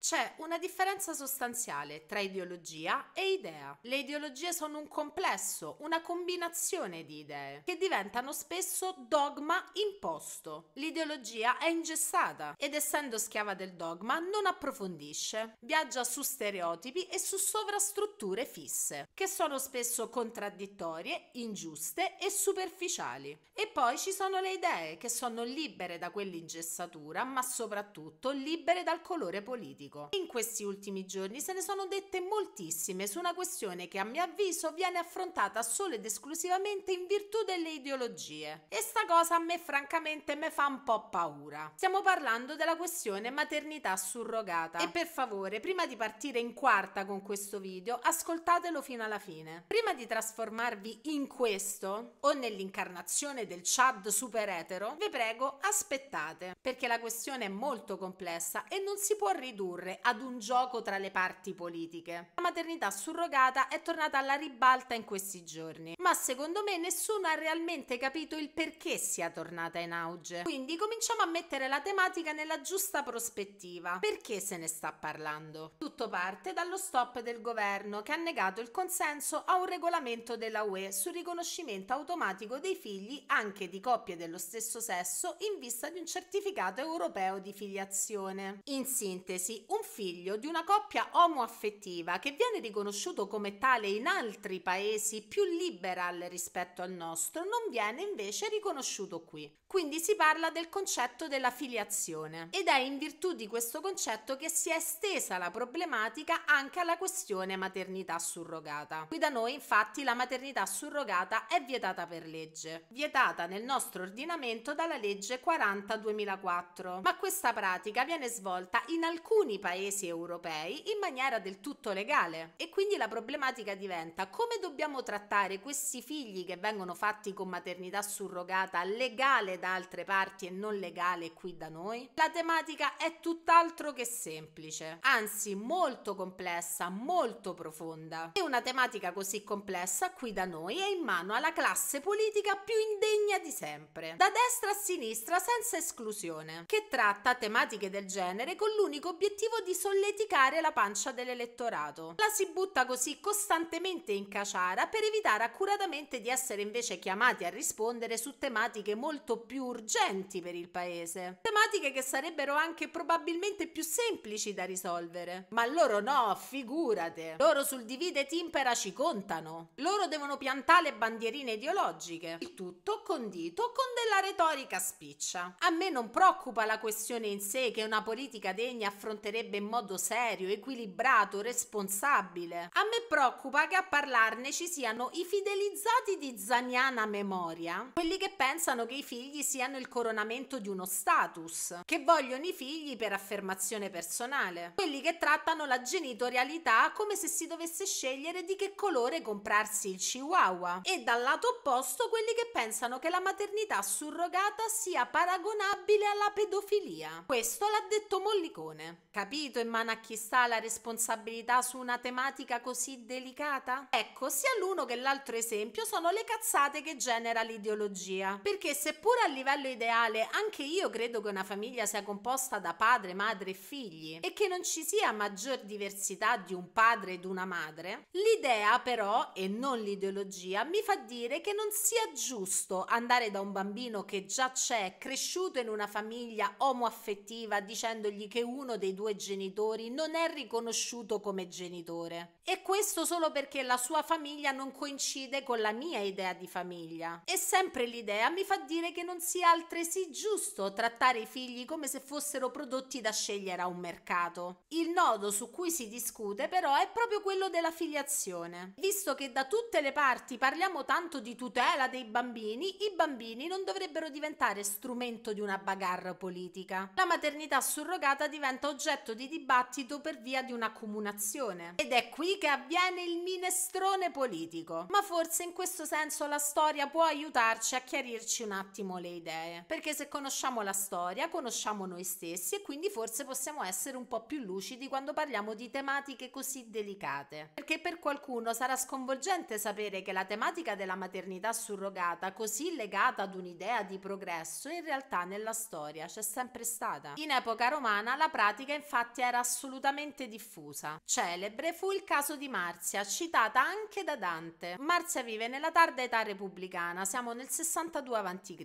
C'è una differenza sostanziale tra ideologia e idea. Le ideologie sono un complesso, una combinazione di idee, che diventano spesso dogma imposto. L'ideologia è ingessata ed essendo schiava del dogma non approfondisce, viaggia su stereotipi e su sovrastrutture fisse, che sono spesso contraddittorie, ingiuste e superficiali. E poi ci sono le idee, che sono libere da quell'ingessatura, ma soprattutto libere dal colore politico dico. In questi ultimi giorni se ne sono dette moltissime su una questione che a mio avviso viene affrontata solo ed esclusivamente in virtù delle ideologie. E sta cosa a me francamente me fa un po' paura. Stiamo parlando della questione maternità surrogata. E per favore, prima di partire in quarta con questo video, ascoltatelo fino alla fine. Prima di trasformarvi in questo o nell'incarnazione del Chad super etero, vi prego aspettate, perché la questione è molto complessa e non si può ridurre condurre ad un gioco tra le parti politiche. La maternità surrogata è tornata alla ribalta in questi giorni, ma secondo me nessuno ha realmente capito il perché sia tornata in auge. Quindi cominciamo a mettere la tematica nella giusta prospettiva. Perché se ne sta parlando? Tutto parte dallo stop del governo che ha negato il consenso a un regolamento della UE sul riconoscimento automatico dei figli anche di coppie dello stesso sesso in vista di un certificato europeo di filiazione. In sintesi, un figlio di una coppia omoaffettiva che viene riconosciuto come tale in altri paesi più liberal rispetto al nostro, non viene invece riconosciuto qui. Quindi si parla del concetto della filiazione ed è in virtù di questo concetto che si è estesa la problematica anche alla questione maternità surrogata. Qui da noi infatti la maternità surrogata è vietata per legge, vietata nel nostro ordinamento dalla legge 40 2004, ma questa pratica viene svolta in alcuni alcuni paesi europei in maniera del tutto legale. E quindi la problematica diventa come dobbiamo trattare questi figli che vengono fatti con maternità surrogata legale da altre parti e non legale qui da noi? La tematica è tutt'altro che semplice, anzi molto complessa, molto profonda. E una tematica così complessa qui da noi è in mano alla classe politica più indegna di sempre, da destra a sinistra senza esclusione, che tratta tematiche del genere con l'unico obiettivo tentativo di solleticare la pancia dell'elettorato. La si butta così costantemente in caciara per evitare accuratamente di essere invece chiamati a rispondere su tematiche molto più urgenti per il paese. Tematiche che sarebbero anche probabilmente più semplici da risolvere. Ma loro no, figurate. Loro sul divide timpera ci contano. Loro devono piantare bandierine ideologiche. Il tutto condito con della retorica spiccia. A me non preoccupa la questione in sé che una politica degna affronterebbe parlerebbe in modo serio, equilibrato, responsabile. A me preoccupa che a parlarne ci siano i fidelizzati di Zaniana memoria, quelli che pensano che i figli siano il coronamento di uno status, che vogliono i figli per affermazione personale, quelli che trattano la genitorialità come se si dovesse scegliere di che colore comprarsi il chihuahua e dal lato opposto quelli che pensano che la maternità surrogata sia paragonabile alla pedofilia. Questo l'ha detto Mollicone. Capite? capito in mano a chi sta la responsabilità su una tematica così delicata? Ecco, sia l'uno che l'altro esempio sono le cazzate che genera l'ideologia. Perché seppur a livello ideale anche io credo che una famiglia sia composta da padre, madre e figli e che non ci sia maggior diversità di un padre ed una madre, l'idea però, e non l'ideologia, mi fa dire che non sia giusto andare da un bambino che già c'è, cresciuto in una famiglia omoaffettiva, dicendogli che uno dei due genitori non è riconosciuto come genitore. E questo solo perché la sua famiglia non coincide con la mia idea di famiglia. E sempre l'idea mi fa dire che non sia altresì giusto trattare i figli come se fossero prodotti da scegliere a un mercato. Il nodo su cui si discute però è proprio quello della filiazione. Visto che da tutte le parti parliamo tanto di tutela dei bambini, i bambini non dovrebbero diventare strumento di una bagarra politica. La maternità surrogata diventa oggetto oggetto di dibattito per via di un'accomunazione. Ed è qui che avviene il minestrone politico. Ma forse in questo senso la storia può aiutarci a chiarirci un attimo le idee, perché se conosciamo la storia, conosciamo noi stessi e quindi forse possiamo essere un po' più lucidi quando parliamo di tematiche così delicate. Perché per qualcuno sarà sconvolgente sapere che la tematica della maternità surrogata, così legata ad un'idea di progresso, in realtà nella storia c'è sempre stata. In epoca romana la pratica infatti infatti era assolutamente diffusa. Celebre fu il caso di Marzia, citata anche da Dante. Marzia vive nella tarda età repubblicana, siamo nel 62 a.C.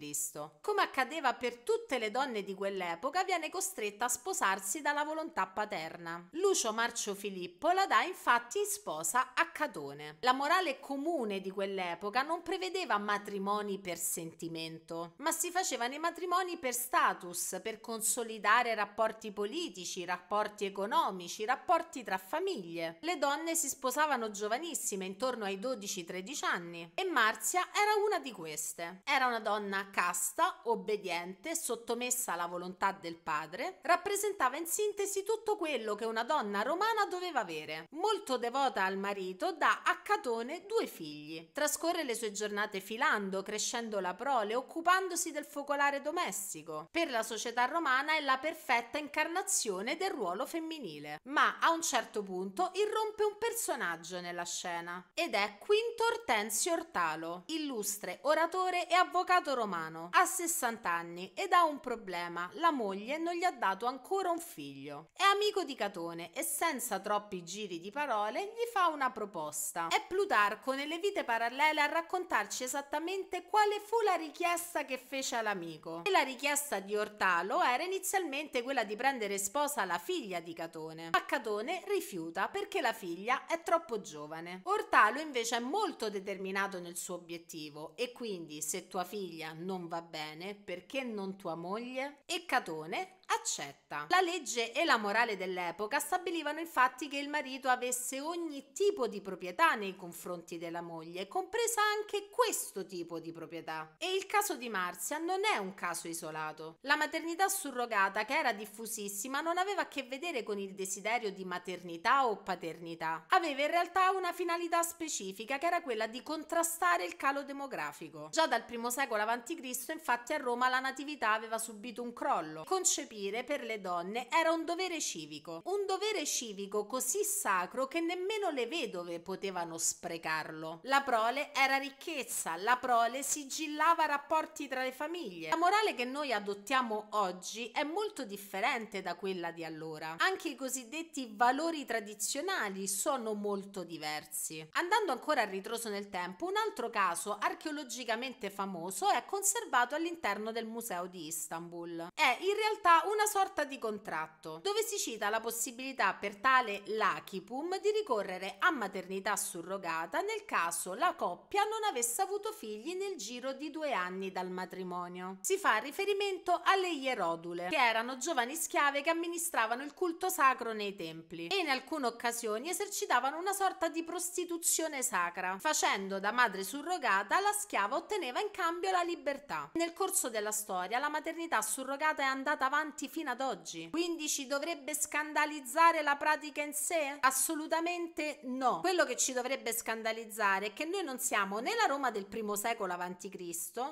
Come accadeva per tutte le donne di quell'epoca, viene costretta a sposarsi dalla volontà paterna. Lucio Marcio Filippo la dà infatti in sposa a Catone. La morale comune di quell'epoca non prevedeva matrimoni per sentimento, ma si facevano i matrimoni per status, per consolidare rapporti politici, rapporti economici, rapporti tra famiglie. Le donne si sposavano giovanissime, intorno ai 12-13 anni, e Marzia era una di queste. Era una donna casta, obbediente, sottomessa alla volontà del padre, rappresentava in sintesi tutto quello che una donna romana doveva avere. Molto devota al marito, dà a Catone due figli. Trascorre le sue giornate filando, crescendo la prole, occupandosi del focolare domestico. Per la società romana è la perfetta incarnazione del del ruolo femminile. Ma a un certo punto irrompe un personaggio nella scena ed è Quinto Ortensio Ortalo, illustre oratore e avvocato romano. Ha 60 anni ed ha un problema, la moglie non gli ha dato ancora un figlio. È amico di Catone e senza troppi giri di parole gli fa una proposta. È Plutarco nelle vite parallele a raccontarci esattamente quale fu la richiesta che fece all'amico. E la richiesta di Ortalo era inizialmente quella di prendere sposa la la figlia di Catone, ma Catone rifiuta perché la figlia è troppo giovane. Ortalo invece è molto determinato nel suo obiettivo e quindi se tua figlia non va bene, perché non tua moglie? E Catone accetta. La legge e la morale dell'epoca stabilivano infatti che il marito avesse ogni tipo di proprietà nei confronti della moglie, compresa anche questo tipo di proprietà. E il caso di Marzia non è un caso isolato. La maternità surrogata, che era diffusissima, non aveva a che vedere con il desiderio di maternità o paternità. Aveva in realtà una finalità specifica che era quella di contrastare il calo demografico. Già dal primo secolo a.C. infatti a Roma la natività aveva subito un crollo. Concepire per le donne era un dovere civico, un dovere civico così sacro che nemmeno le vedove potevano sprecarlo. La prole era ricchezza, la prole sigillava rapporti tra le famiglie. La morale che noi adottiamo oggi è molto differente da quella di allora allora. Anche i cosiddetti valori tradizionali sono molto diversi. Andando ancora a ritroso nel tempo, un altro caso archeologicamente famoso è conservato all'interno del Museo di Istanbul. È in realtà una sorta di contratto, dove si cita la possibilità per tale Lakipum di ricorrere a maternità surrogata nel caso la coppia non avesse avuto figli nel giro di due anni dal matrimonio. Si fa riferimento alle Ierodule, che erano giovani schiave che amministravano praticavano il culto sacro nei templi e in alcune occasioni esercitavano una sorta di prostituzione sacra, facendo da madre surrogata la schiava otteneva in cambio la libertà. Nel corso della storia la maternità surrogata è andata avanti fino ad oggi, quindi ci dovrebbe scandalizzare la pratica in sé? Assolutamente no. Quello che ci dovrebbe scandalizzare è che noi non siamo né la Roma del primo secolo a.C.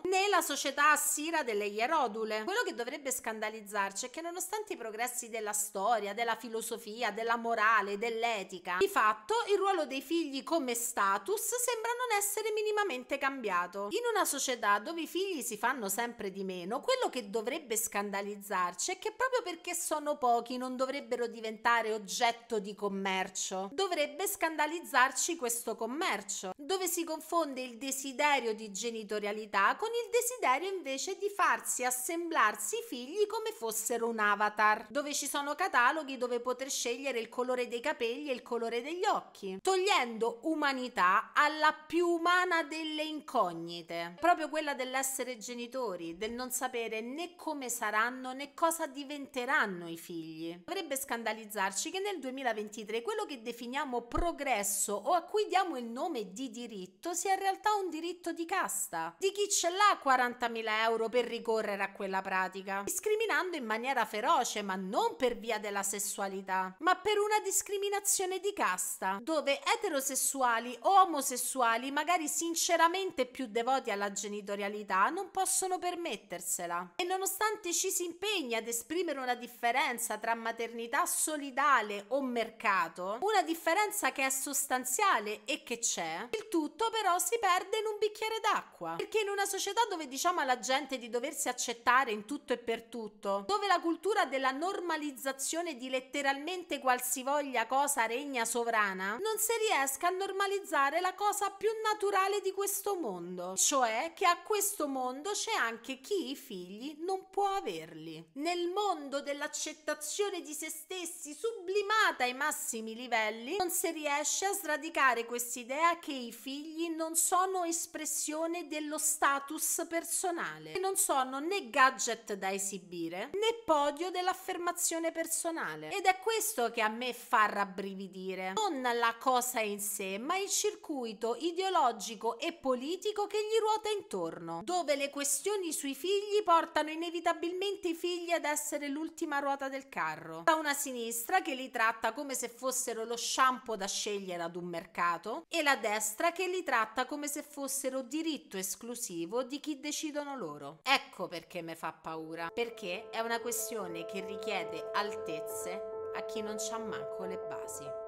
né la società assira delle Ierodule. Quello che dovrebbe scandalizzarci è che nonostante i progressi della della storia, della filosofia, della morale, dell'etica. Di fatto il ruolo dei figli come status sembra non essere minimamente cambiato. In una società dove i figli si fanno sempre di meno, quello che dovrebbe scandalizzarci è che proprio perché sono pochi non dovrebbero diventare oggetto di commercio. Dovrebbe scandalizzarci questo commercio dove si confonde il desiderio di genitorialità con il desiderio invece di farsi assemblarsi i figli come fossero un avatar, dove ci sono cataloghi dove poter scegliere il colore dei capelli e il colore degli occhi, togliendo umanità alla più umana delle incognite, proprio quella dell'essere genitori, del non sapere né come saranno né cosa diventeranno i figli. Dovrebbe scandalizzarci che nel 2023 quello che definiamo progresso o a cui diamo il nome di diritto sia in realtà un diritto di casta, di chi ce l'ha 40.000 euro per ricorrere a quella pratica, discriminando in maniera feroce, ma non per via della sessualità, ma per una discriminazione di casta, dove eterosessuali o omosessuali, magari sinceramente più devoti alla genitorialità, non possono permettersela. E nonostante ci si impegni ad esprimere una differenza tra maternità solidale o mercato, una differenza che è sostanziale e che c'è, il il tutto però si perde in un bicchiere d'acqua, perché in una società dove diciamo alla gente di doversi accettare in tutto e per tutto, dove la cultura della normalizzazione di letteralmente qualsivoglia cosa regna sovrana, non si riesca a normalizzare la cosa più naturale di questo mondo, cioè che a questo mondo c'è anche chi i figli non può averli. Nel mondo dell'accettazione di se stessi sublimata ai massimi livelli, non si riesce a sradicare quest'idea che i i figli non sono espressione dello status personale, non sono né gadget da esibire né podio dell'affermazione personale. Ed è questo che a me fa rabbrividire, non la cosa in sé, ma il circuito ideologico e politico che gli ruota intorno, dove le questioni sui figli portano inevitabilmente i figli ad essere l'ultima ruota del carro. Da una sinistra che li tratta come se fossero lo shampoo da scegliere ad un mercato e la destra nostra che li tratta come se fossero diritto esclusivo di chi decidono loro. Ecco perché mi fa paura, perché è una questione che richiede altezze a chi non c'ha manco le basi.